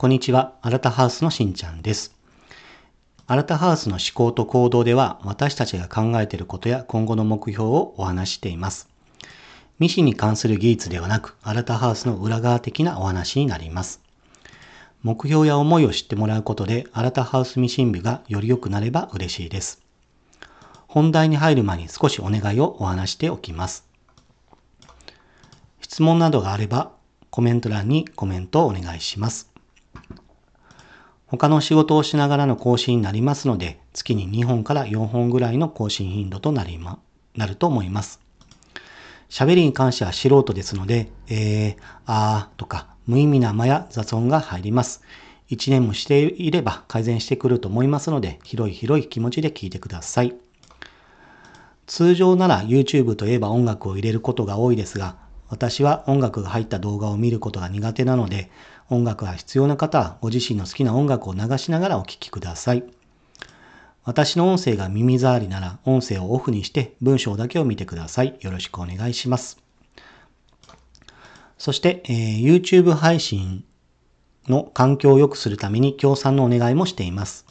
こんにちは。アラタハウスのしんちゃんです。アラタハウスの思考と行動では、私たちが考えていることや今後の目標をお話しています。ミシンに関する技術ではなく、アラタハウスの裏側的なお話になります。目標や思いを知ってもらうことで、アラタハウスミシン部がより良くなれば嬉しいです。本題に入る前に少しお願いをお話しておきます。質問などがあれば、コメント欄にコメントをお願いします。他の仕事をしながらの更新になりますので、月に2本から4本ぐらいの更新頻度となりま、なると思います。喋りに関しては素人ですので、えー、あーとか無意味な間や雑音が入ります。1年もしていれば改善してくると思いますので、広い広い気持ちで聞いてください。通常なら YouTube といえば音楽を入れることが多いですが、私は音楽が入った動画を見ることが苦手なので、音楽が必要な方はご自身の好きな音楽を流しながらお聴きください。私の音声が耳障りなら音声をオフにして文章だけを見てください。よろしくお願いします。そして、えー、YouTube 配信の環境を良くするために協賛のお願いもしています。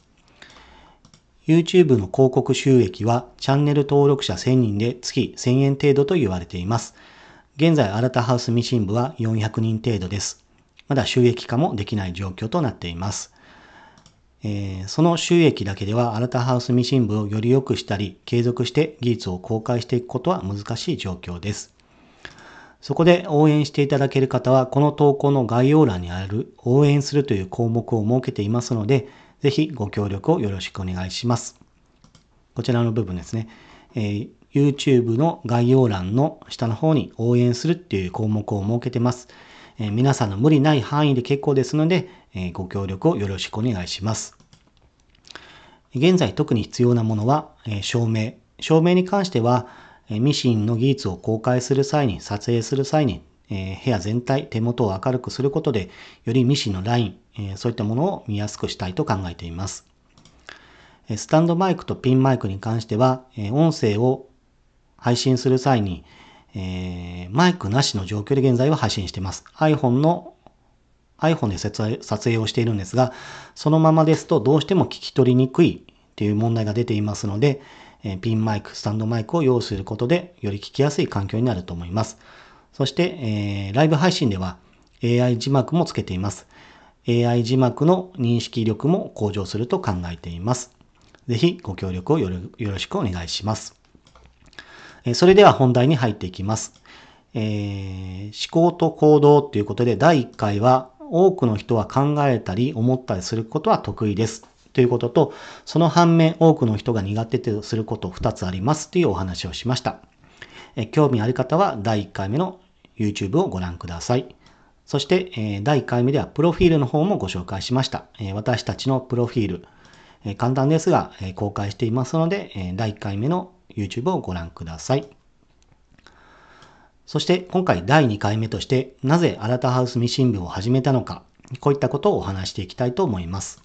YouTube の広告収益はチャンネル登録者1000人で月1000円程度と言われています。現在、新たハウスミシン部は400人程度です。まだ収益化もできない状況となっています。えー、その収益だけでは、ルタハウスミシン部をより良くしたり、継続して技術を公開していくことは難しい状況です。そこで応援していただける方は、この投稿の概要欄にある応援するという項目を設けていますので、ぜひご協力をよろしくお願いします。こちらの部分ですね。えー、YouTube の概要欄の下の方に応援するっていう項目を設けてます。え皆さんの無理ない範囲で結構ですので、えご協力をよろしくお願いします。現在特に必要なものは、え照明。照明に関しては、えミシンの技術を公開する際に、撮影する際に、え部屋全体、手元を明るくすることで、よりミシンのライン、えそういったものを見やすくしたいと考えています。スタンドマイクとピンマイクに関しては、音声を配信する際に、えー、マイクなしの状況で現在は配信しています。iPhone の iPhone で撮影をしているんですが、そのままですとどうしても聞き取りにくいという問題が出ていますので、えピンマイク、スタンドマイクを用意することでより聞きやすい環境になると思います。そして、えー、ライブ配信では AI 字幕もつけています。AI 字幕の認識力も向上すると考えています。ぜひご協力をよろしくお願いします。それでは本題に入っていきます。えー、思考と行動ということで、第1回は多くの人は考えたり思ったりすることは得意です。ということと、その反面多くの人が苦手とすること2つありますというお話をしました。えー、興味ある方は第1回目の YouTube をご覧ください。そして、えー、第1回目ではプロフィールの方もご紹介しました。えー、私たちのプロフィール、え簡単ですが、え公開していますので、え第1回目の YouTube をご覧ください。そして今回第2回目としてなぜアラタハウスミシン部を始めたのか、こういったことをお話していきたいと思います。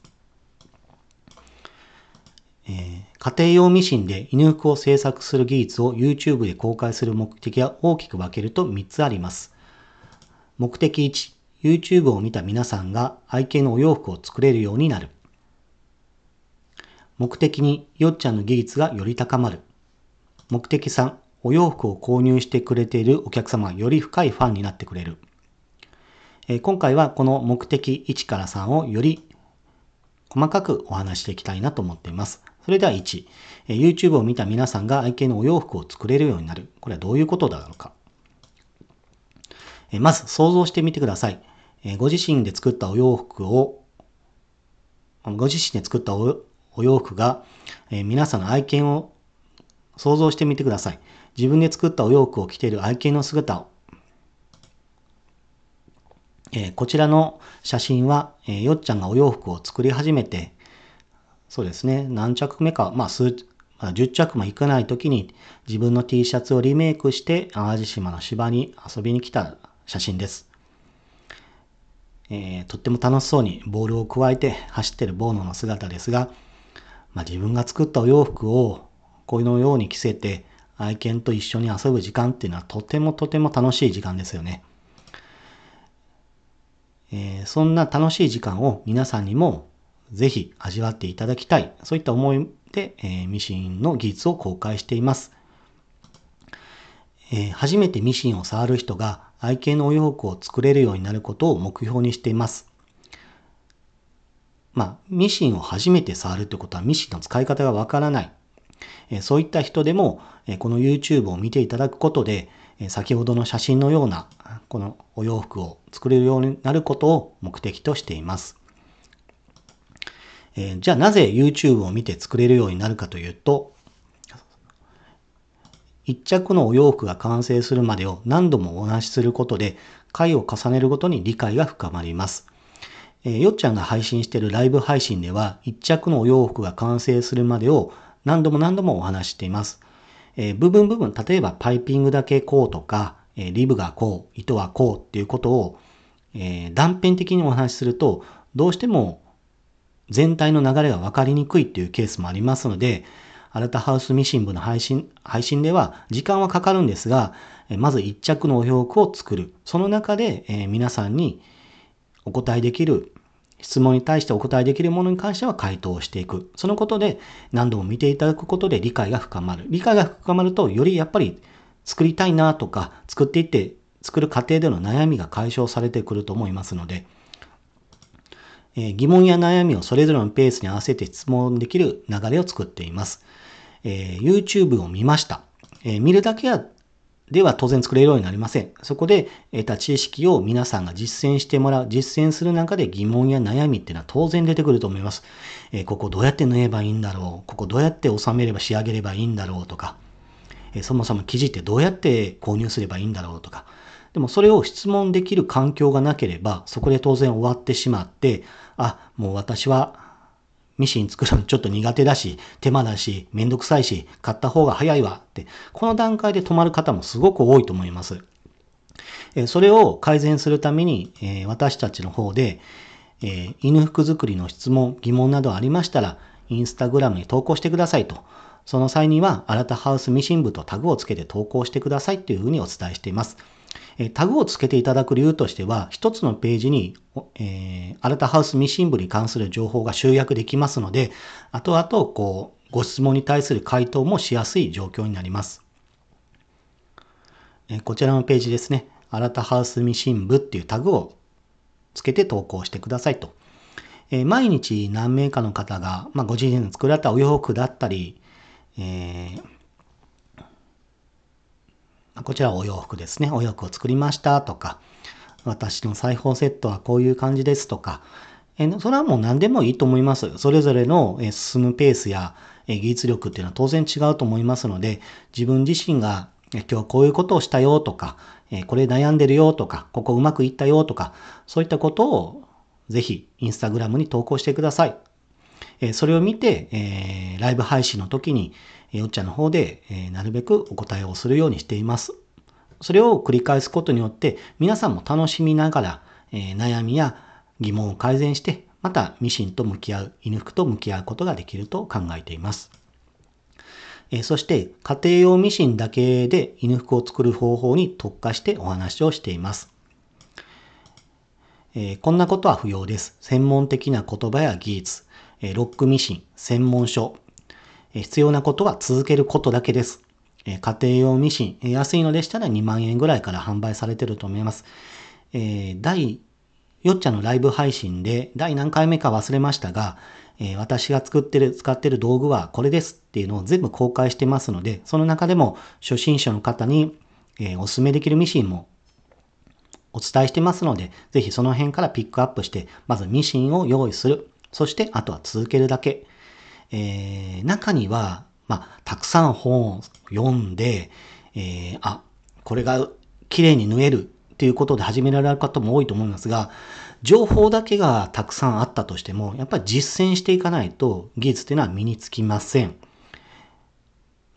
えー、家庭用ミシンで犬服を製作する技術を YouTube で公開する目的は大きく分けると3つあります。目的1、YouTube を見た皆さんが愛犬のお洋服を作れるようになる。目的によっちゃんの技術がより高まる。目的3、お洋服を購入してくれているお客様はより深いファンになってくれる。え今回はこの目的1から3をより細かくお話していきたいなと思っています。それでは1、YouTube を見た皆さんが愛犬のお洋服を作れるようになる。これはどういうことだろうか。まず想像してみてください。ご自身で作ったお洋服を、ご自身で作ったお洋服が皆さんの愛犬を想像してみてください。自分で作ったお洋服を着ている愛犬の姿を。えー、こちらの写真は、えー、よっちゃんがお洋服を作り始めて、そうですね、何着目か、まあ数、まあ、10着もいかない時に自分の T シャツをリメイクして淡路島の芝に遊びに来た写真です。えー、とっても楽しそうにボールをくわえて走ってるボーノの姿ですが、まあ、自分が作ったお洋服をこのように着せて、愛犬と一緒に遊ぶ時間っていうのはとてもとても楽しい時間ですよね。えー、そんな楽しい時間を皆さんにもぜひ味わっていただきたい。そういった思いで、えー、ミシンの技術を公開しています。えー、初めてミシンを触る人が愛犬のお洋服を作れるようになることを目標にしています。まあ、ミシンを初めて触るということはミシンの使い方がわからない。そういった人でも、この YouTube を見ていただくことで、先ほどの写真のような、このお洋服を作れるようになることを目的としています。じゃあなぜ YouTube を見て作れるようになるかというと、一着のお洋服が完成するまでを何度もお話しすることで、回を重ねるごとに理解が深まります。えー、よっちゃんが配信しているライブ配信では、一着のお洋服が完成するまでを何度も何度もお話しています。えー、部分部分、例えばパイピングだけこうとか、えー、リブがこう、糸はこうっていうことを、えー、断片的にお話しすると、どうしても全体の流れが分かりにくいっていうケースもありますので、アルタハウスミシン部の配信、配信では時間はかかるんですが、まず一着のお洋服を作る。その中で、え皆さんにお答えできる質問に対してお答えできるものに関しては回答をしていく。そのことで何度も見ていただくことで理解が深まる。理解が深まると、よりやっぱり作りたいなとか、作っていって、作る過程での悩みが解消されてくると思いますので、え疑問や悩みをそれぞれのペースに合わせて質問できる流れを作っています。え YouTube を見ました。え見るだけはでは当然作れるようになりません。そこで得た知識を皆さんが実践してもらう、実践する中で疑問や悩みっていうのは当然出てくると思います。えここどうやって縫えばいいんだろうここどうやって収めれば仕上げればいいんだろうとか、えそもそも記事ってどうやって購入すればいいんだろうとか、でもそれを質問できる環境がなければ、そこで当然終わってしまって、あ、もう私はミシン作るのちょっと苦手だし、手間だし、めんどくさいし、買った方が早いわって、この段階で止まる方もすごく多いと思います。それを改善するために、私たちの方で、犬服作りの質問、疑問などありましたら、インスタグラムに投稿してくださいと。その際には、新たハウスミシン部とタグをつけて投稿してくださいというふうにお伝えしています。えタグをつけていただく理由としては、一つのページに、えー、アルタハウスミシン部に関する情報が集約できますので、後々、こう、ご質問に対する回答もしやすい状況になります。えこちらのページですね。アラタハウスミシン部っていうタグをつけて投稿してくださいと。え毎日何名かの方が、まあ、ご自身で作られたお洋服だったり、えー、こちらお洋服ですね。お洋服を作りましたとか、私の裁縫セットはこういう感じですとか、えそれはもう何でもいいと思います。それぞれの進むペースや技術力っていうのは当然違うと思いますので、自分自身が今日こういうことをしたよとか、これ悩んでるよとか、ここうまくいったよとか、そういったことをぜひインスタグラムに投稿してください。それを見て、ライブ配信の時によっちゃんの方で、えなるべくお答えをするようにしています。それを繰り返すことによって皆さんも楽しみながら、え悩みや疑問を改善してまたミシンと向き合う、犬服と向き合うことができると考えています。えそして家庭用ミシンだけで犬服を作る方法に特化してお話をしています。えこんなことは不要です。専門的な言葉や技術、えロックミシン、専門書、必要なことは続けることだけです。家庭用ミシン、安いのでしたら2万円ぐらいから販売されてると思います。え第、よっちゃんのライブ配信で第何回目か忘れましたが、え私が作ってる、使ってる道具はこれですっていうのを全部公開してますので、その中でも初心者の方に、えお勧めできるミシンもお伝えしてますので、ぜひその辺からピックアップして、まずミシンを用意する。そして、あとは続けるだけ。えー、中には、まあ、たくさん本を読んで、えー、あ、これが綺麗に縫えるっていうことで始められる方も多いと思いますが、情報だけがたくさんあったとしても、やっぱり実践していかないと技術っていうのは身につきません。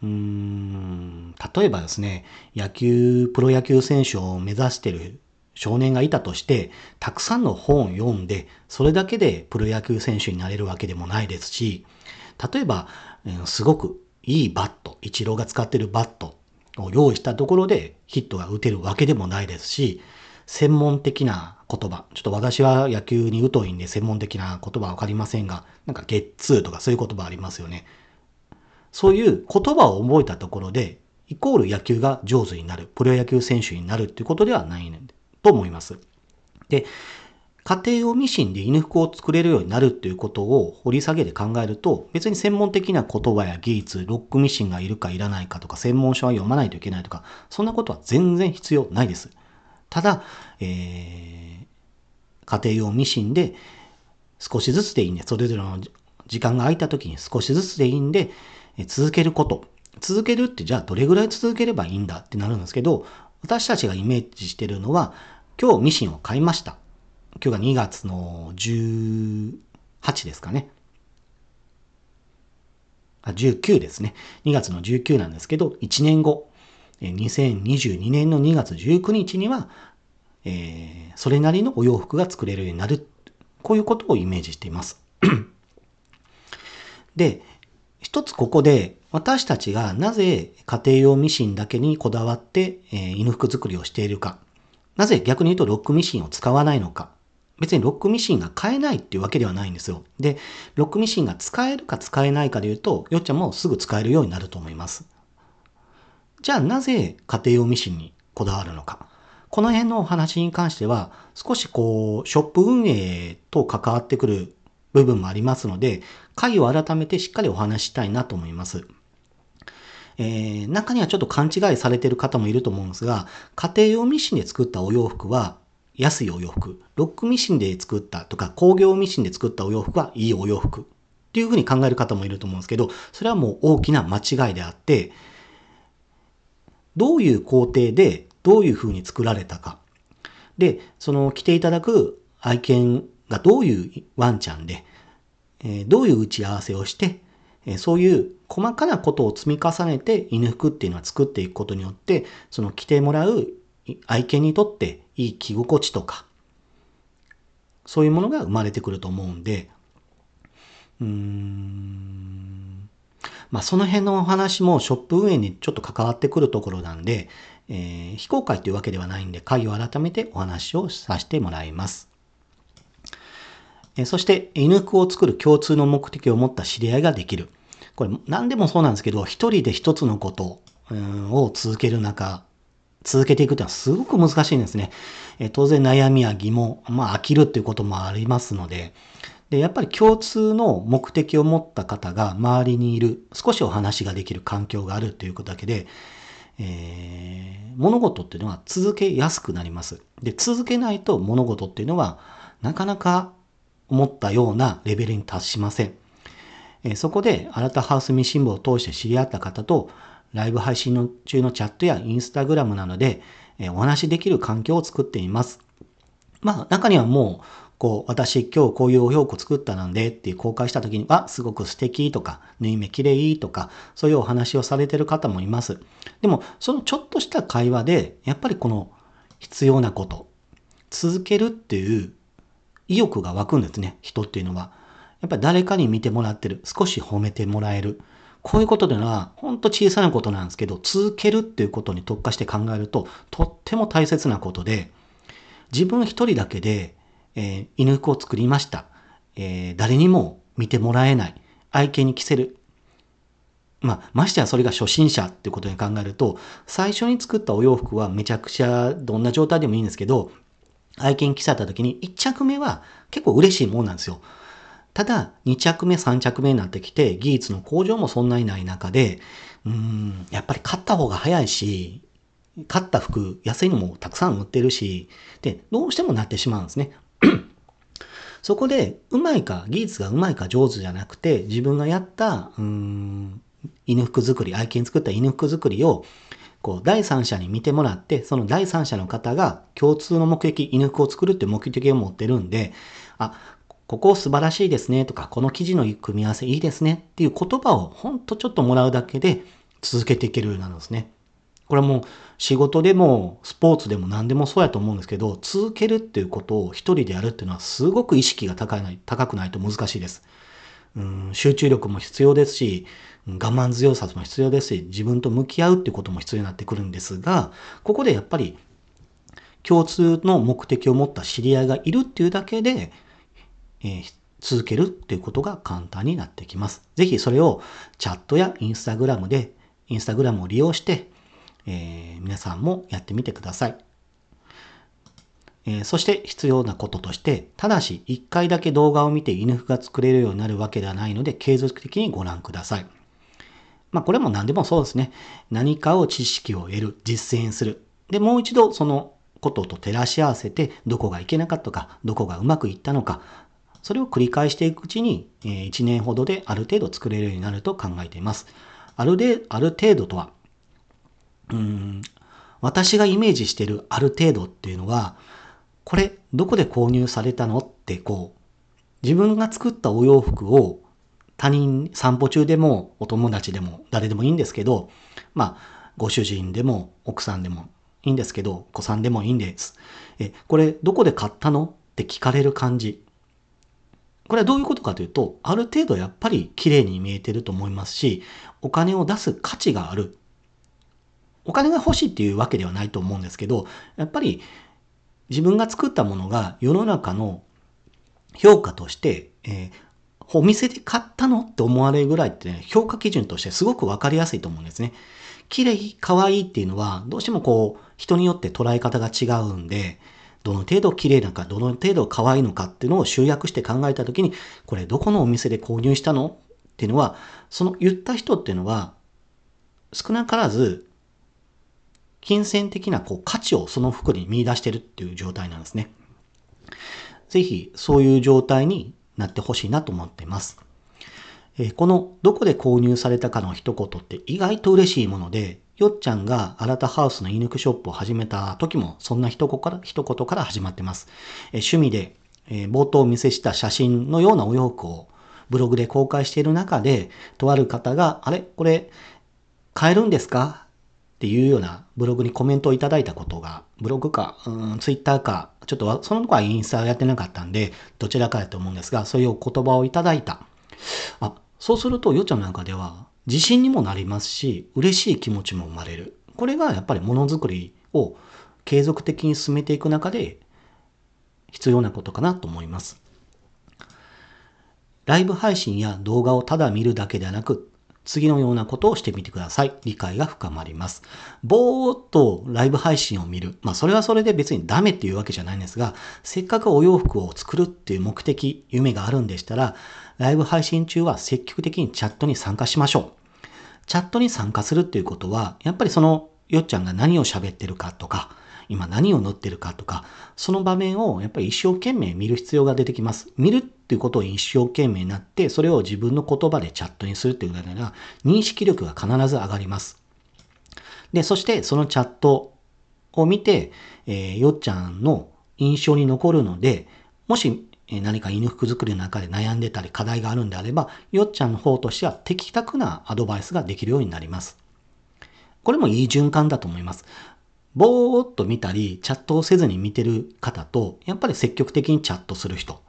うーん、例えばですね、野球、プロ野球選手を目指してる少年がいたとして、たくさんの本を読んで、それだけでプロ野球選手になれるわけでもないですし、例えば、すごくいいバット、イチローが使ってるバットを用意したところでヒットが打てるわけでもないですし、専門的な言葉、ちょっと私は野球に疎いんで専門的な言葉わかりませんが、なんかゲッツーとかそういう言葉ありますよね。そういう言葉を覚えたところで、イコール野球が上手になる、プロ野球選手になるっていうことではないと思います。で、家庭用ミシンで犬服を作れるようになるっていうことを掘り下げて考えると、別に専門的な言葉や技術、ロックミシンがいるかいらないかとか、専門書は読まないといけないとか、そんなことは全然必要ないです。ただ、えー、家庭用ミシンで少しずつでいいんで、それぞれの時間が空いた時に少しずつでいいんで、続けること。続けるってじゃあどれぐらい続ければいいんだってなるんですけど、私たちがイメージしてるのは、今日ミシンを買いました。今日が2月の18ですかね。あ、19ですね。2月の19なんですけど、1年後、2022年の2月19日には、えー、それなりのお洋服が作れるようになる。こういうことをイメージしています。で、一つここで私たちがなぜ家庭用ミシンだけにこだわって、えー、犬服作りをしているか、なぜ逆に言うとロックミシンを使わないのか、別にロックミシンが買えないっていうわけではないんですよ。で、ロックミシンが使えるか使えないかで言うと、よっちゃんもすぐ使えるようになると思います。じゃあなぜ家庭用ミシンにこだわるのか。この辺のお話に関しては、少しこう、ショップ運営と関わってくる部分もありますので、回を改めてしっかりお話したいなと思います。えー、中にはちょっと勘違いされてる方もいると思うんですが、家庭用ミシンで作ったお洋服は、安いお洋服、ロックミシンで作ったとか工業ミシンで作ったお洋服はいいお洋服っていうふうに考える方もいると思うんですけど、それはもう大きな間違いであって、どういう工程でどういうふうに作られたか。で、その着ていただく愛犬がどういうワンちゃんで、えどういう打ち合わせをして、えそういう細かなことを積み重ねて犬服っていうのは作っていくことによって、その着てもらう愛犬にとっていい着心地とか、そういうものが生まれてくると思うんで、うーん、まあその辺のお話もショップ運営にちょっと関わってくるところなんで、えー、非公開というわけではないんで、会を改めてお話をさせてもらいます。えそして、犬服を作る共通の目的を持った知り合いができる。これ、何でもそうなんですけど、一人で一つのことを続ける中続けていくというのはすごく難しいんですね。え当然悩みや疑問、まあ飽きるっていうこともありますので、で、やっぱり共通の目的を持った方が周りにいる、少しお話ができる環境があるということだけで、えー、物事っていうのは続けやすくなります。で、続けないと物事っていうのはなかなか思ったようなレベルに達しません。えー、そこで、新たハウスミシン部を通して知り合った方と、ライブ配信の中のチャットやインスタグラムなどで、えお話しできる環境を作っています。まあ、中にはもう、こう、私今日こういうお洋服作ったなんでって公開した時に、あ、すごく素敵とか、縫い目綺麗とか、そういうお話をされてる方もいます。でも、そのちょっとした会話で、やっぱりこの必要なこと、続けるっていう意欲が湧くんですね、人っていうのは。やっぱり誰かに見てもらってる、少し褒めてもらえる。こういうことというのは、ほんと小さなことなんですけど、続けるっていうことに特化して考えると、とっても大切なことで、自分一人だけで、えー、犬服を作りました。えー、誰にも見てもらえない。愛犬に着せる。まあ、ましてやそれが初心者ってことに考えると、最初に作ったお洋服はめちゃくちゃどんな状態でもいいんですけど、愛犬着せた時に1着目は結構嬉しいもんなんですよ。ただ、2着目、3着目になってきて、技術の向上もそんなにない中で、うん、やっぱり買った方が早いし、買った服、安いのもたくさん売ってるし、で、どうしてもなってしまうんですね。そこで、うまいか、技術がうまいか上手じゃなくて、自分がやった、うん、犬服作り、愛犬作った犬服作りを、こう、第三者に見てもらって、その第三者の方が共通の目的、犬服を作るって目的を持ってるんで、あ、ここ素晴らしいですねとか、この記事の組み合わせいいですねっていう言葉をほんとちょっともらうだけで続けていけるようになるんですね。これはもう仕事でもスポーツでも何でもそうやと思うんですけど、続けるっていうことを一人でやるっていうのはすごく意識が高いな高くないと難しいです。うん集中力も必要ですし、我慢強さも必要ですし、自分と向き合うっていうことも必要になってくるんですが、ここでやっぱり共通の目的を持った知り合いがいるっていうだけで、え続けるっていうことが簡単になってきます。ぜひそれをチャットやインスタグラムで、インスタグラムを利用して、えー、皆さんもやってみてください。えー、そして必要なこととして、ただし1回だけ動画を見て犬が作れるようになるわけではないので、継続的にご覧ください。まあこれも何でもそうですね。何かを知識を得る、実践する。で、もう一度そのことと照らし合わせて、どこがいけなかったか、どこがうまくいったのか、それを繰り返していくうちに、え1年ほどである程度作れるようになると考えています。あるで、ある程度とは、うん、私がイメージしているある程度っていうのは、これ、どこで購入されたのってこう、自分が作ったお洋服を他人、散歩中でも、お友達でも、誰でもいいんですけど、まあ、ご主人でも、奥さんでもいいんですけど、子さんでもいいんです。え、これ、どこで買ったのって聞かれる感じ。これはどういうことかというと、ある程度やっぱり綺麗に見えてると思いますし、お金を出す価値がある。お金が欲しいっていうわけではないと思うんですけど、やっぱり自分が作ったものが世の中の評価として、えー、お店で買ったのって思われるぐらいって、ね、評価基準としてすごくわかりやすいと思うんですね。綺麗、可愛いっていうのはどうしてもこう人によって捉え方が違うんで、どの程度綺麗なのか、どの程度可愛いのかっていうのを集約して考えたときに、これどこのお店で購入したのっていうのは、その言った人っていうのは、少なからず、金銭的なこう価値をその服に見出してるっていう状態なんですね。ぜひ、そういう状態になってほしいなと思っています。このどこで購入されたかの一言って意外と嬉しいもので、よっちゃんが新たハウスの犬クショップを始めた時も、そんな一言から一言から始まってます。え趣味で、え冒頭お見せした写真のようなお洋服をブログで公開している中で、とある方が、あれこれ、買えるんですかっていうようなブログにコメントをいただいたことが、ブログか、うん、ツイッターか、ちょっとその子はインスタをやってなかったんで、どちらかやと思うんですが、そういうお言葉をいただいた。あ、そうすると、よっちゃんの中では、自信にもなりますし、嬉しい気持ちも生まれる。これがやっぱりものづくりを継続的に進めていく中で必要なことかなと思います。ライブ配信や動画をただ見るだけではなく、次のようなことをしてみてください。理解が深まります。ぼーっとライブ配信を見る。まあそれはそれで別にダメっていうわけじゃないんですが、せっかくお洋服を作るっていう目的、夢があるんでしたら、ライブ配信中は積極的にチャットに参加しましょう。チャットに参加するっていうことは、やっぱりそのよっちゃんが何を喋ってるかとか、今何を乗ってるかとか、その場面をやっぱり一生懸命見る必要が出てきます。見るっていうことを一生懸命になって、それを自分の言葉でチャットにするっていうのなら、認識力が必ず上がります。で、そしてそのチャットを見て、えー、よっちゃんの印象に残るので、もしえ何か犬服作りの中で悩んでたり課題があるんであれば、よっちゃんの方としては的確なアドバイスができるようになります。これもいい循環だと思います。ぼーっと見たり、チャットをせずに見てる方と、やっぱり積極的にチャットする人。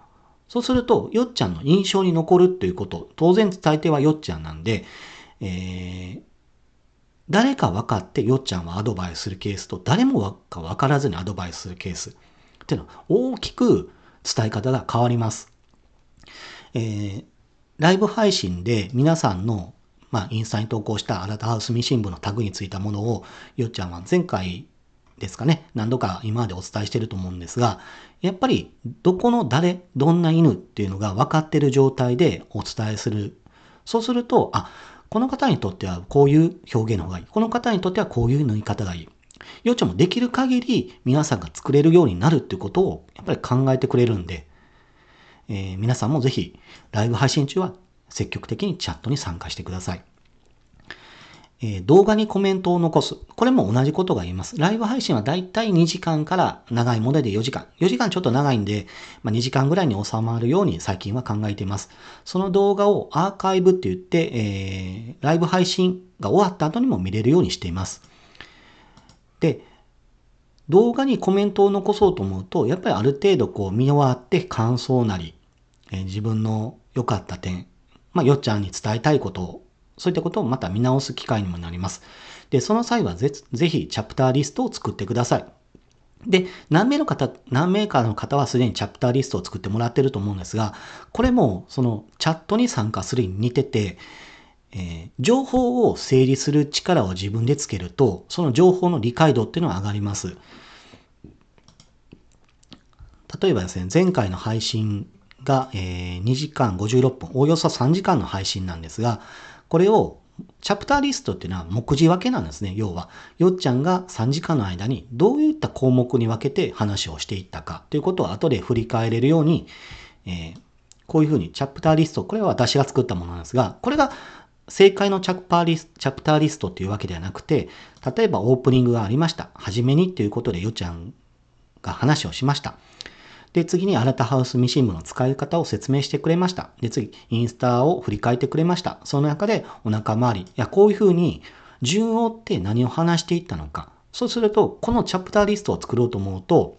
そうすると、よっちゃんの印象に残るっていうこと、当然伝えてはよっちゃんなんで、えー、誰か分かってよっちゃんはアドバイスするケースと、誰もか分からずにアドバイスするケースっていうのは大きく伝え方が変わります。えー、ライブ配信で皆さんの、まあ、インスタに投稿したあなたハウスミシン部のタグについたものを、よっちゃんは前回ですかね、何度か今までお伝えしてると思うんですが、やっぱりどこの誰、どんな犬っていうのが分かってる状態でお伝えする。そうすると、あ、この方にとってはこういう表現の方がいい。この方にとってはこういう縫い方がいい。幼稚園もできる限り皆さんが作れるようになるっていうことをやっぱり考えてくれるんで、えー、皆さんもぜひライブ配信中は積極的にチャットに参加してください。えー、動画にコメントを残す。これも同じことが言えます。ライブ配信はだいたい2時間から長いもので4時間。4時間ちょっと長いんで、まあ、2時間ぐらいに収まるように最近は考えています。その動画をアーカイブって言って、えー、ライブ配信が終わった後にも見れるようにしています。で、動画にコメントを残そうと思うと、やっぱりある程度こう見終わって感想なり、えー、自分の良かった点、まあ、よっちゃんに伝えたいことを、そういったことをまた見直す機会にもなります。で、その際はぜぜひチャプターリストを作ってください。で、何名の方、何名かの方はすでにチャプターリストを作ってもらってると思うんですが、これもそのチャットに参加するに似てて、えー、情報を整理する力を自分でつけると、その情報の理解度っていうのは上がります。例えばですね、前回の配信が、えー、2時間56分、およそ3時間の配信なんですが、これをチャプターリストっていうのは目次分けなんですね。要は、よっちゃんが3時間の間にどういった項目に分けて話をしていったかということを後で振り返れるように、えー、こういうふうにチャプターリスト、これは私が作ったものなんですが、これが正解のチャプターリスチャプターリストっていうわけではなくて、例えばオープニングがありました。はじめにっていうことでよちゃんが話をしました。で、次に新たハウスミシン部の使い方を説明してくれました。で、次、インスタを振り返ってくれました。その中でお腹周り、いや、こういうふうに順を追って何を話していったのか。そうすると、このチャプターリストを作ろうと思うと、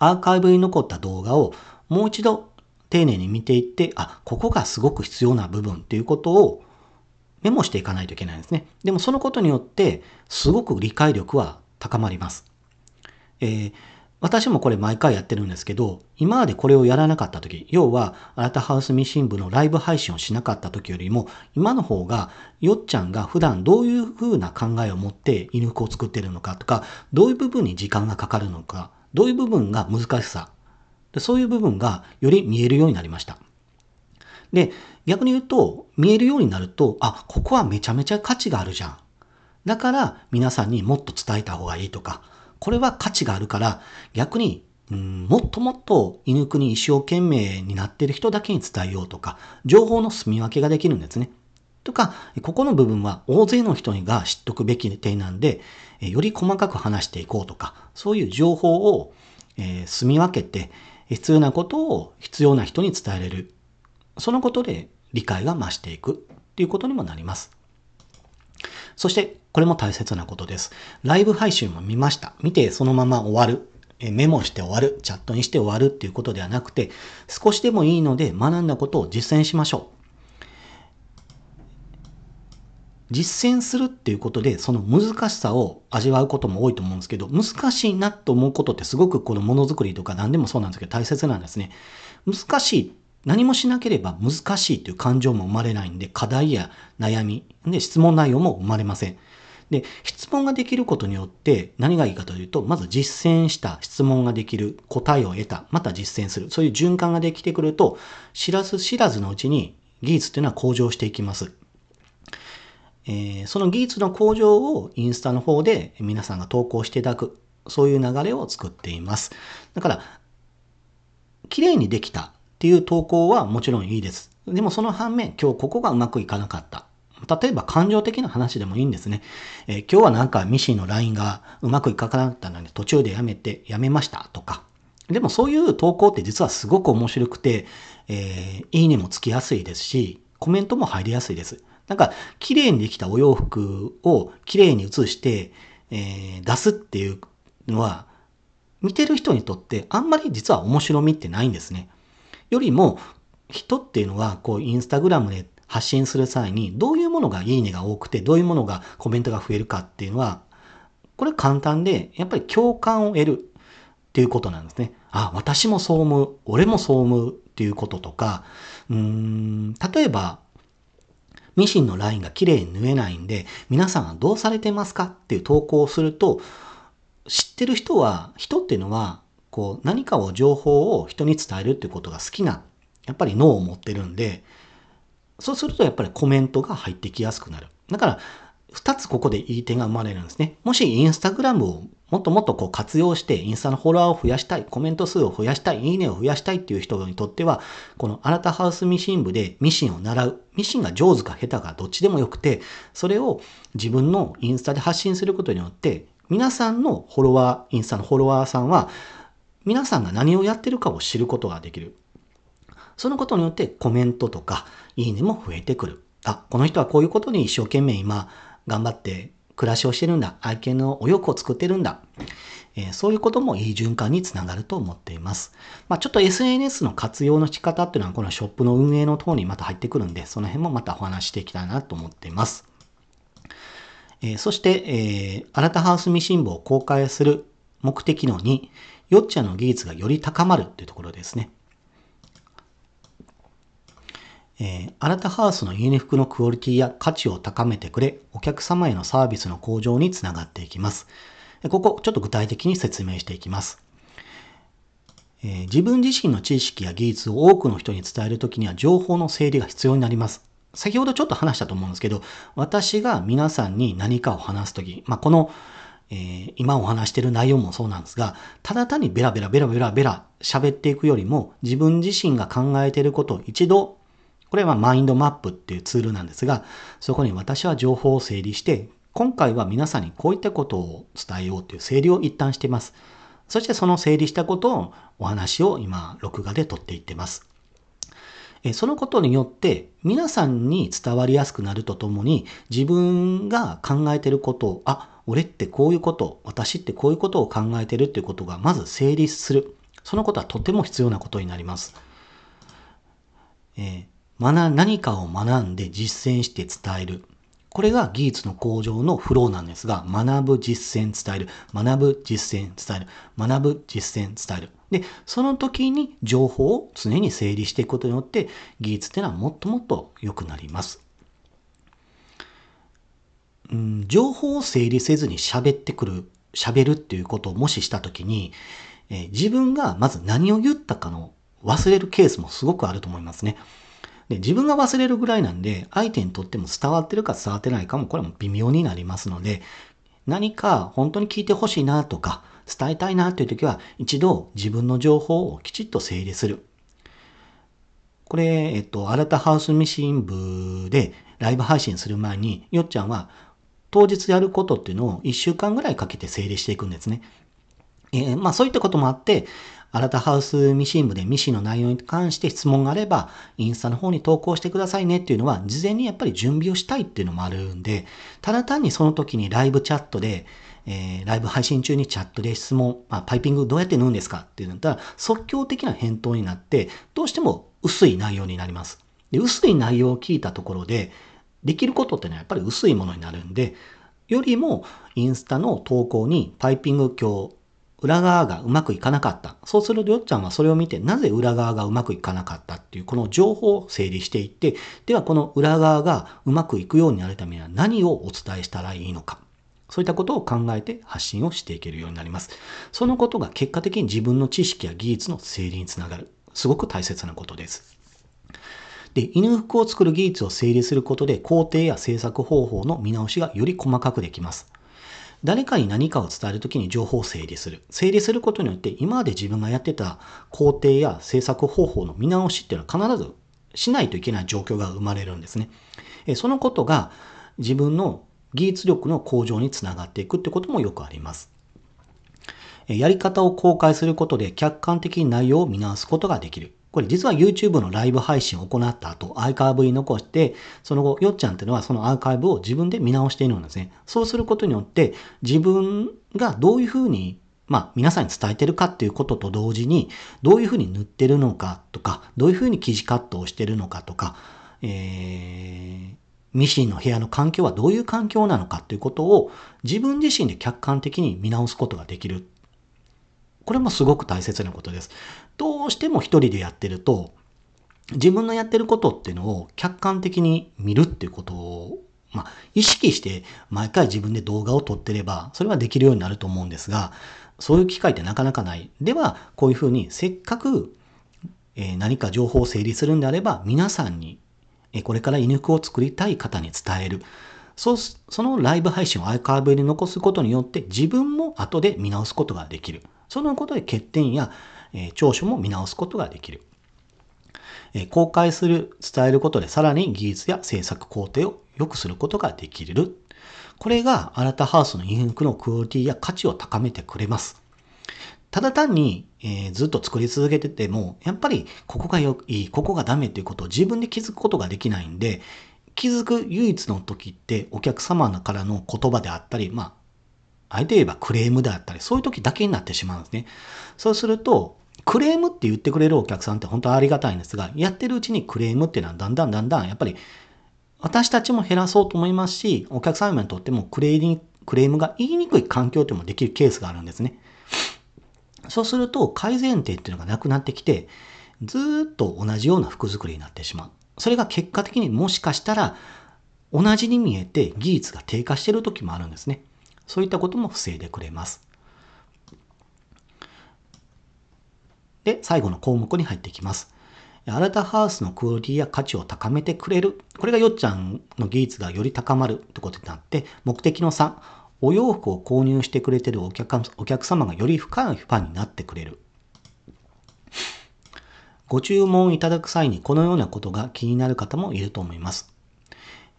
アーカイブに残った動画をもう一度丁寧に見ていって、あ、ここがすごく必要な部分っていうことをメモしていかないといけないんですね。でもそのことによって、すごく理解力は高まります。えー、私もこれ毎回やってるんですけど、今までこれをやらなかった時、要は、アラタハウスミシン部のライブ配信をしなかった時よりも、今の方が、よっちゃんが普段どういうふうな考えを持って犬服を作ってるのかとか、どういう部分に時間がかかるのか、どういう部分が難しさ、そういう部分がより見えるようになりました。で、逆に言うと、見えるようになると、あ、ここはめちゃめちゃ価値があるじゃん。だから皆さんにもっと伝えた方がいいとか、これは価値があるから、逆に、うん、もっともっと犬国一生懸命になっている人だけに伝えようとか、情報の住み分けができるんですね。とか、ここの部分は大勢の人が知っとくべき点なんで、より細かく話していこうとか、そういう情報を、えー、住み分けて、必要なことを必要な人に伝えれるそのことで理解が増していくっていうことにもなります。そして、これも大切なことです。ライブ配信も見ました。見てそのまま終わる。メモして終わる。チャットにして終わるっていうことではなくて、少しでもいいので学んだことを実践しましょう。実践するっていうことで、その難しさを味わうことも多いと思うんですけど、難しいなと思うことってすごくこのものづくりとか何でもそうなんですけど大切なんですね。難しい何もしなければ難しいという感情も生まれないんで、課題や悩み、で、質問内容も生まれません。で、質問ができることによって何がいいかというと、まず実践した質問ができる、答えを得た、また実践する、そういう循環ができてくると、知らず知らずのうちに技術というのは向上していきます。えー、その技術の向上をインスタの方で皆さんが投稿していただく、そういう流れを作っています。だから、綺麗にできたっていう投稿はもちろんいいです。でもその反面、今日ここがうまくいかなかった。例えば感情的な話でもいいんですね。えー、今日はなんかミシンの LINE がうまくいかなかったので途中でやめて、やめましたとか。でもそういう投稿って実はすごく面白くて、えー、いいねもつきやすいですし、コメントも入りやすいです。なんか、綺麗にできたお洋服を綺麗に写して、えー、出すっていうのは、見てる人にとってあんまり実は面白みってないんですね。よりも、人っていうのは、こう、インスタグラムで発信する際に、どういうものがいいねが多くて、どういうものがコメントが増えるかっていうのは、これ簡単で、やっぱり共感を得るっていうことなんですね。あ、私もそう思う。俺もそう思うっていうこととか、うーん、例えば、ミシンのラインが綺麗に縫えないんで、皆さんはどうされてますかっていう投稿をすると、知ってる人は、人っていうのは、こう何かを情報を人に伝えるっていうことが好きなやっぱり脳を持ってるんでそうするとやっぱりコメントが入ってきやすくなるだから2つここでいい点が生まれるんですねもしインスタグラムをもっともっとこう活用してインスタのフォロワーを増やしたいコメント数を増やしたいいいねを増やしたいっていう人にとってはこのあなたハウスミシン部でミシンを習うミシンが上手か下手かどっちでもよくてそれを自分のインスタで発信することによって皆さんのフォロワーインスタのフォロワーさんは皆さんが何をやってるかを知ることができる。そのことによってコメントとか、いいねも増えてくる。あ、この人はこういうことに一生懸命今、頑張って暮らしをしてるんだ。愛犬のお洋服を作ってるんだ。えそういうこともいい循環につながると思っています。まあ、ちょっと SNS の活用の仕方っていうのはこのショップの運営の等にまた入ってくるんで、その辺もまたお話していきたいなと思っています。えー、そして、えー、あなたハウスミシン部を公開する目的の2、ヨッチャの技術がより高まるっていうところですね。えー、アラタハウスの家に服のクオリティや価値を高めてくれ、お客様へのサービスの向上につながっていきます。ここ、ちょっと具体的に説明していきます。えー、自分自身の知識や技術を多くの人に伝えるときには情報の整理が必要になります。先ほどちょっと話したと思うんですけど、私が皆さんに何かを話すとき、まあ、この、えー、今お話してる内容もそうなんですが、ただ単にベラベラベラベラベラ喋っていくよりも、自分自身が考えていることを一度、これはマインドマップっていうツールなんですが、そこに私は情報を整理して、今回は皆さんにこういったことを伝えようという整理を一旦しています。そしてその整理したことをお話を今、録画で撮っていってます。そのことによって皆さんに伝わりやすくなるとともに自分が考えてることを、あ、俺ってこういうこと、私ってこういうことを考えてるっていうことがまず成立する。そのことはとても必要なことになります。えー、学何かを学んで実践して伝える。これが技術の向上のフローなんですが、学ぶ、実践、伝える。学ぶ、実践、伝える。学ぶ、実践、伝える。で、その時に情報を常に整理していくことによって、技術っていうのはもっともっと良くなります。うん、情報を整理せずに喋ってくる、喋るっていうことをもしした時に、え自分がまず何を言ったかの忘れるケースもすごくあると思いますね。で、自分が忘れるぐらいなんで、相手にとっても伝わってるか伝わってないかも、これも微妙になりますので、何か本当に聞いてほしいなとか、伝えたいなという時は、一度自分の情報をきちっと整理する。これ、えっと、新たハウスミシン部でライブ配信する前に、よっちゃんは当日やることっていうのを1週間ぐらいかけて整理していくんですね。えー、まあそういったこともあって、新たハウスミシン部でミシンの内容に関して質問があれば、インスタの方に投稿してくださいねっていうのは、事前にやっぱり準備をしたいっていうのもあるんで、ただ単にその時にライブチャットで、えー、ライブ配信中にチャットで質問、まあ、パイピングどうやって縫うんですかっていうのだったら、即興的な返答になって、どうしても薄い内容になります。で薄い内容を聞いたところで、できることってのはやっぱり薄いものになるんで、よりもインスタの投稿にパイピング今日裏側がうまくいかなかった。そうするとよっちゃんはそれを見て、なぜ裏側がうまくいかなかったっていう、この情報を整理していって、ではこの裏側がうまくいくようになるためには何をお伝えしたらいいのか。そういったことを考えて発信をしていけるようになります。そのことが結果的に自分の知識や技術の整理につながる。すごく大切なことです。で、犬服を作る技術を整理することで工程や制作方法の見直しがより細かくできます。誰かに何かを伝えるときに情報を整理する。整理することによって、今まで自分がやってた工程や制作方法の見直しっていうのは必ずしないといけない状況が生まれるんですね。そのことが自分の技術力の向上につながっていくってこともよくあります。やり方を公開することで客観的に内容を見直すことができる。これ実は YouTube のライブ配信を行った後、アーカイブに残して、その後、よっちゃんっていうのはそのアーカイブを自分で見直しているんですね。そうすることによって、自分がどういうふうに、まあ、皆さんに伝えてるかっていうことと同時に、どういうふうに塗ってるのかとか、どういうふうに記事カットをしてるのかとか、えー、ミシンの部屋の環境はどういう環境なのかということを自分自身で客観的に見直すことができるこれもすごく大切なことです。どうしても一人でやってると、自分のやってることっていうのを客観的に見るっていうことを、まあ、意識して毎回自分で動画を撮ってれば、それはできるようになると思うんですが、そういう機会ってなかなかない。では、こういうふうに、せっかく、え何か情報を整理するんであれば、皆さんに、えこれから犬クを作りたい方に伝える。そう、そのライブ配信をアーカイブに残すことによって、自分も後で見直すことができる。そのことで欠点や、え長所も見直すことができる。え公開する、伝えることでさらに技術や制作工程を良くすることができる。これがアラタハウスのインクのクオリティや価値を高めてくれます。ただ単に、えー、ずっと作り続けてても、やっぱりここがよい、ここがダメっていうことを自分で気づくことができないんで、気づく唯一の時ってお客様からの言葉であったり、まあ、相手言えばクレームであったり、そういう時だけになってしまうんですね。そうすると、クレームって言ってくれるお客さんって本当ありがたいんですが、やってるうちにクレームっていうのはだんだんだんだんやっぱり私たちも減らそうと思いますし、お客様にとってもクレークレームが言いにくい環境でもできるケースがあるんですね。そうすると改善点っていうのがなくなってきて、ずっと同じような服作りになってしまう。それが結果的にもしかしたら同じに見えて技術が低下している時もあるんですね。そういったことも防いでくれます。で、最後の項目に入ってきます。アラタハウスのクオリティや価値を高めてくれる。これがよっちゃんの技術がより高まるってことになって、目的の3、お洋服を購入してくれてるお客お客様がより深いファンになってくれる。ご注文いただく際にこのようなことが気になる方もいると思います。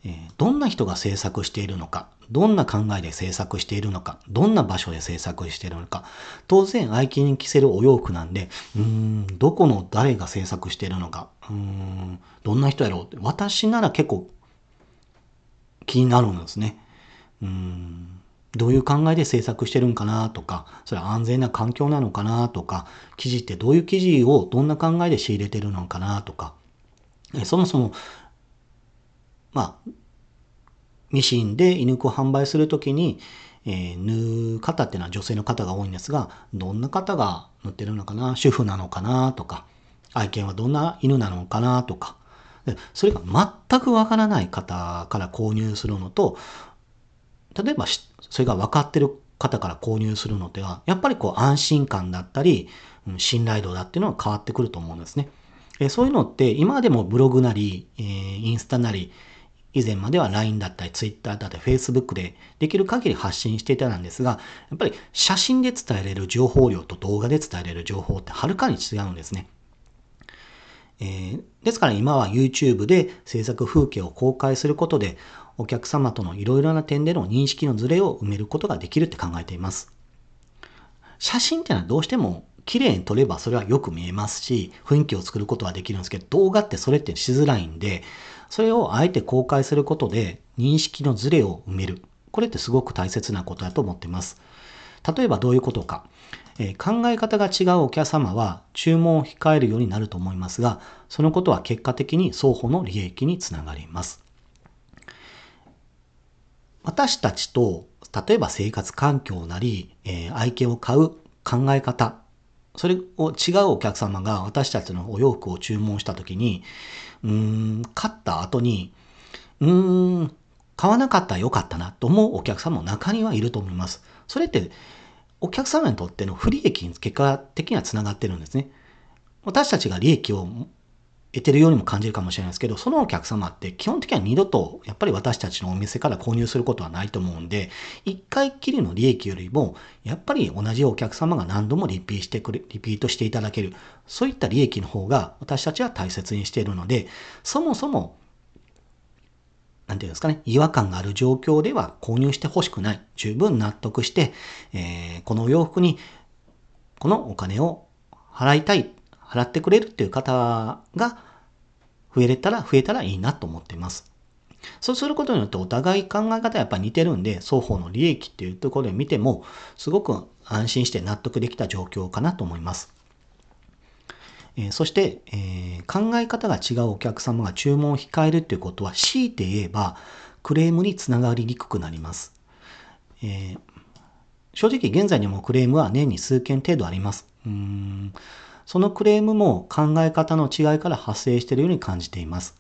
えどんな人が制作しているのか、どんな考えで制作しているのか、どんな場所で制作しているのか、当然愛犬に着せるお洋服なんで、うん、どこの誰が制作しているのか、うん、どんな人やろうって、私なら結構気になるんですね。うんどういう考えで制作してるんかなとか、それ安全な環境なのかなとか、記事ってどういう記事をどんな考えで仕入れてるのかなとか、そもそも、まあ、ミシンで犬くを販売するときに、えー、縫う方っていうのは女性の方が多いんですが、どんな方が縫ってるのかな、主婦なのかなとか、愛犬はどんな犬なのかなとか、それが全くわからない方から購入するのと、例えばそれが分かってる方から購入するのでは、やっぱりこう安心感だったり、信頼度だっていうのは変わってくると思うんですね。そういうのって今でもブログなり、えインスタなり、以前までは LINE だったり Twitter だったり Facebook でできる限り発信していたなんですが、やっぱり写真で伝えれる情報量と動画で伝えれる情報ってはるかに違うんですね。えー、ですから今は YouTube で制作風景を公開することでお客様とのいろいろな点での認識のズレを埋めることができるって考えています。写真っていうのはどうしても綺麗に撮ればそれはよく見えますし、雰囲気を作ることはできるんですけど、動画ってそれってしづらいんで、それをあえて公開することで認識のズレを埋める。これってすごく大切なことだと思っています。例えばどういうことか。え考え方が違うお客様は注文を控えるようになると思いますが、そのことは結果的に双方の利益につながります。私たちと、例えば生活環境なり、えー、愛犬を買う考え方それを違うお客様が私たちのお洋服を注文した時に、うーん、買った後に、うーん、買わなかったらよかったなと思うお客様も中にはいると思います。それって、お客様にとっての不利益に結果的にはつながってるんですね。私たちが利益を得てるようにも感じるかもしれないですけど、そのお客様って基本的には二度とやっぱり私たちのお店から購入することはないと思うんで、一回きりの利益よりも、やっぱり同じお客様が何度もリピーしてくれ、リピートしていただける、そういった利益の方が私たちは大切にしているので、そもそもなんていうんですかね、違和感がある状況では購入してほしくない。十分納得して、えー、このお洋服に、このお金を払いたい払ってくれるっていう方が増えれたら、増えたらいいなと思っています。そうすることによってお互い考え方やっぱ似てるんで、双方の利益っていうところで見ても、すごく安心して納得できた状況かなと思います。えそして、えー、考え方が違うお客様が注文を控えるっていうことは、強いて言えば、クレームにつながりにくくなります。えー、正直現在にもクレームは年に数件程度あります。うーんそのクレームも考え方の違いから発生しているように感じています。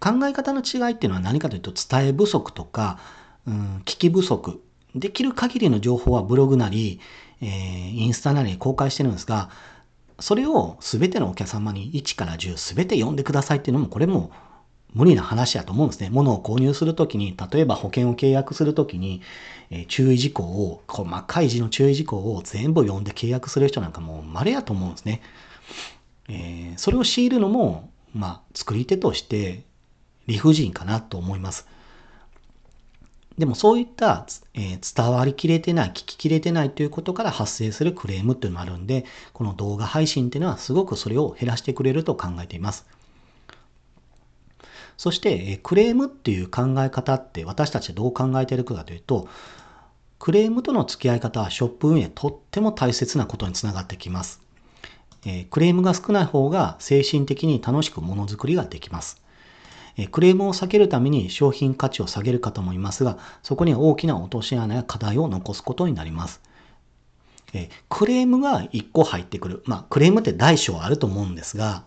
考え方の違いっていうのは何かというと伝え不足とか、うん、聞き不足。できる限りの情報はブログなり、えー、インスタなりに公開してるんですが、それを全てのお客様に1から10全て読んでくださいっていうのもこれも無理な話やと思うんですね。物を購入するときに、例えば保険を契約するときに、え注意事項を、細かい字の注意事項を全部読んで契約する人なんかもう稀やと思うんですね。えー、それを強いるのも、まあ、作り手として理不尽かなと思います。でもそういった、えー、伝わりきれてない、聞ききれてないということから発生するクレームっていうのもあるんで、この動画配信っていうのはすごくそれを減らしてくれると考えています。そして、クレームっていう考え方って私たちはどう考えているかというと、クレームとの付き合い方はショップ運営とっても大切なことにつながってきます。えクレームが少ない方が精神的に楽しくものづくりができます。えクレームを避けるために商品価値を下げる方もいますが、そこには大きな落とし穴や課題を残すことになります。えクレームが1個入ってくる。まあ、クレームって大小あると思うんですが、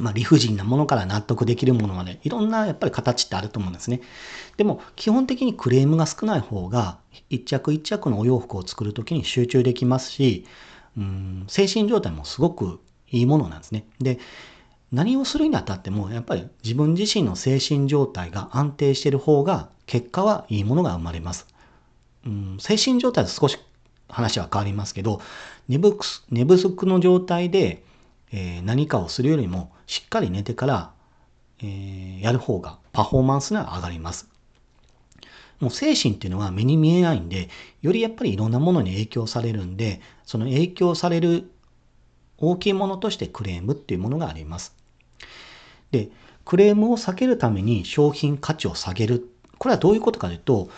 まあ、理不尽なものから納得できるものまで、いろんなやっぱり形ってあると思うんですね。でも、基本的にクレームが少ない方が、一着一着のお洋服を作るときに集中できますし、うん、精神状態もすごくいいものなんですね。で、何をするにあたっても、やっぱり自分自身の精神状態が安定している方が、結果はいいものが生まれます。うん、精神状態と少し話は変わりますけど、寝不足の状態で、え何かをするよりも、しっかり寝てから、えー、やる方がパフォーマンスが上がります。もう精神っていうのは目に見えないんで、よりやっぱりいろんなものに影響されるんで、その影響される大きいものとしてクレームっていうものがあります。で、クレームを避けるために商品価値を下げる。これはどういうことかというと、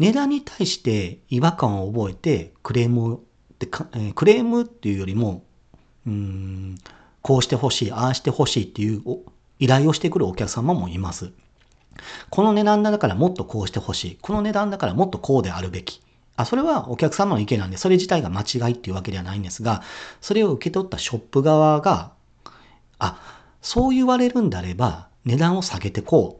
値段に対して違和感を覚えてクレームでか、えクレームっていうよりもうん、こうしてほしい、ああしてほしいっていう依頼をしてくるお客様もいます。この値段だからもっとこうしてほしい。この値段だからもっとこうであるべき。あ、それはお客様の意見なんで、それ自体が間違いっていうわけではないんですが、それを受け取ったショップ側が、あ、そう言われるんであれば、値段を下げてこ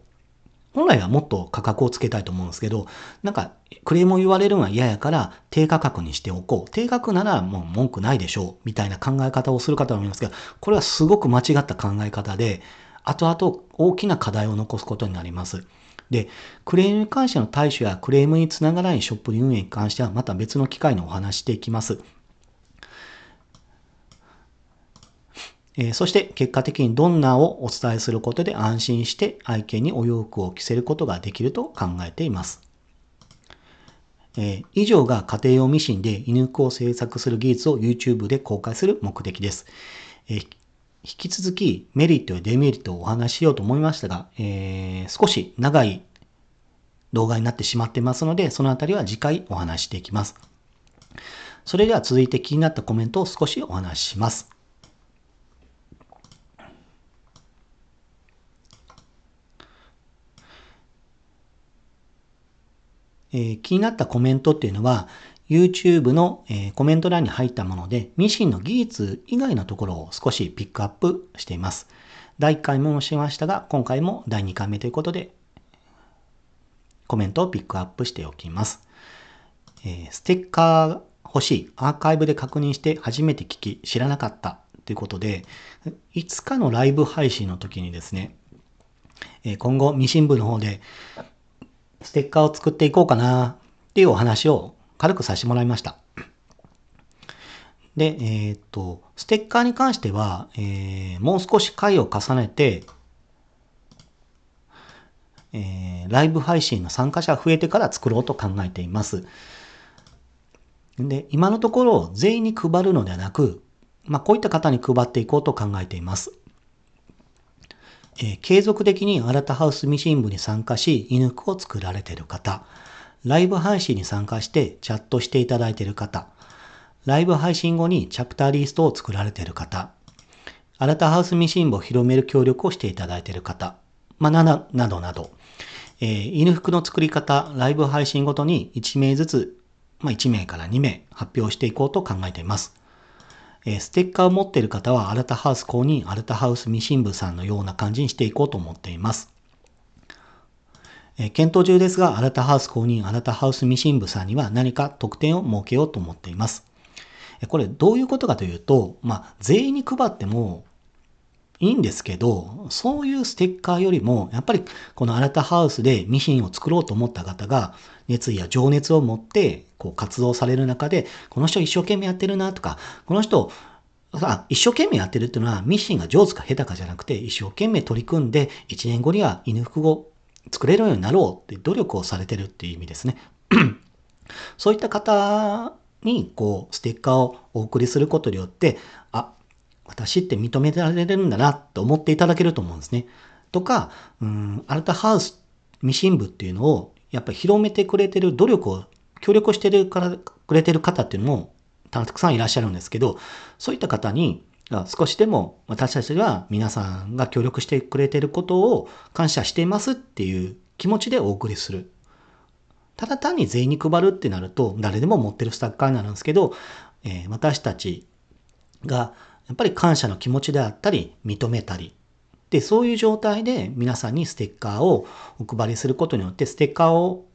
本来はもっと価格をつけたいと思うんですけど、なんかクレームを言われるのは嫌やから低価格にしておこう。低価格ならもう文句ないでしょう。みたいな考え方をする方もいますが、これはすごく間違った考え方で、後々大きな課題を残すことになります。で、クレームに関しての対処やクレームにつながらないショップ運営に関してはまた別の機会のお話していきます。えそして結果的にどんなをお伝えすることで安心して愛犬にお洋服を着せることができると考えています。え以上が家庭用ミシンで犬服を制作する技術を YouTube で公開する目的です。引き続きメリットやデメリットをお話ししようと思いましたが、えー、少し長い動画になってしまってますので、そのあたりは次回お話していきます。それでは続いて気になったコメントを少しお話しします。えー、気になったコメントっていうのは、YouTube の、えー、コメント欄に入ったもので、ミシンの技術以外のところを少しピックアップしています。第1回目もしましたが、今回も第2回目ということで、コメントをピックアップしておきます。えー、ステッカー欲しい、アーカイブで確認して初めて聞き、知らなかったということで、いつかのライブ配信の時にですね、今後、ミシン部の方でステッカーを作っていこうかなっていうお話を軽くさせてもらいました。で、えー、っと、ステッカーに関しては、えー、もう少し回を重ねて、えー、ライブ配信の参加者増えてから作ろうと考えています。で、今のところ全員に配るのではなく、まあ、こういった方に配っていこうと考えています。え継続的に新たハウスミシン部に参加し、犬服を作られている方、ライブ配信に参加してチャットしていただいている方、ライブ配信後にチャプターリストを作られている方、新たハウスミシン部を広める協力をしていただいている方、まあ、なななどなど、えー、犬服の作り方、ライブ配信ごとに1名ずつ、まあ、1名から2名発表していこうと考えています。えステッカーを持っている方は、アルタハウス公認、アルタハウス未ン部さんのような感じにしていこうと思っています。え検討中ですが、アルタハウス公認、アルタハウス未ン部さんには何か特典を設けようと思っています。これどういうことかというと、まあ、全員に配ってもいいんですけど、そういうステッカーよりも、やっぱりこの新たハウスでミシンを作ろうと思った方が、熱意や情熱を持って、こう活動される中で、この人一生懸命やってるなとか、この人、あ一生懸命やってるっていうのは、ミシンが上手か下手かじゃなくて、一生懸命取り組んで、一年後には犬服を作れるようになろうって努力をされてるっていう意味ですね。そういった方に、こう、ステッカーをお送りすることによって、私って認められるんだなと思っていただけると思うんですね。とか、うん、アルタハウス、ミシン部っていうのを、やっぱり広めてくれてる努力を、協力してるから、くれてる方っていうのも、たくさんいらっしゃるんですけど、そういった方に、少しでも私たちは皆さんが協力してくれてることを感謝していますっていう気持ちでお送りする。ただ単に税に配るってなると誰でも持ってるスタッカーになるんですけど、えー、私たちがやっぱり感謝の気持ちであったり、認めたり。で、そういう状態で皆さんにステッカーをお配りすることによって、ステッカーを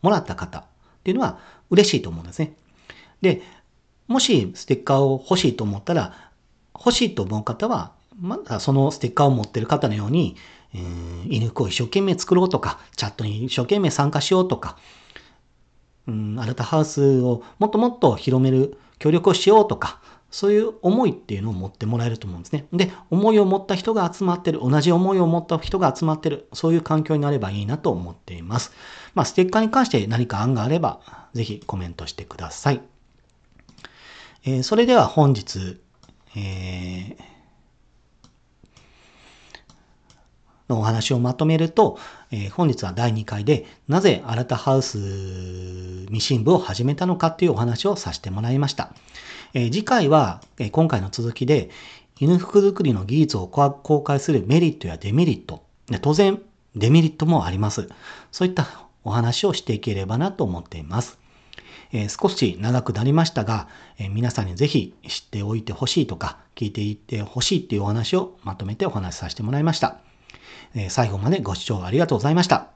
もらった方っていうのは嬉しいと思うんですね。で、もしステッカーを欲しいと思ったら、欲しいと思う方は、まだそのステッカーを持ってる方のように、えー、犬を一生懸命作ろうとか、チャットに一生懸命参加しようとか、うん、アルタハウスをもっともっと広める協力をしようとか、そういう思いっていうのを持ってもらえると思うんですね。で、思いを持った人が集まってる、同じ思いを持った人が集まってる、そういう環境になればいいなと思っています。まあ、ステッカーに関して何か案があれば、ぜひコメントしてください。えー、それでは本日、えー、のお話をまとめると、えー、本日は第2回で、なぜ新たハウスミシン部を始めたのかっていうお話をさせてもらいました。えー、次回は、えー、今回の続きで、犬服作りの技術を公開するメリットやデメリット、で当然デメリットもあります。そういったお話をしていければなと思っています。えー、少し長くなりましたが、えー、皆さんにぜひ知っておいてほしいとか、聞いていってほしいっていうお話をまとめてお話しさせてもらいました。えー、最後までご視聴ありがとうございました。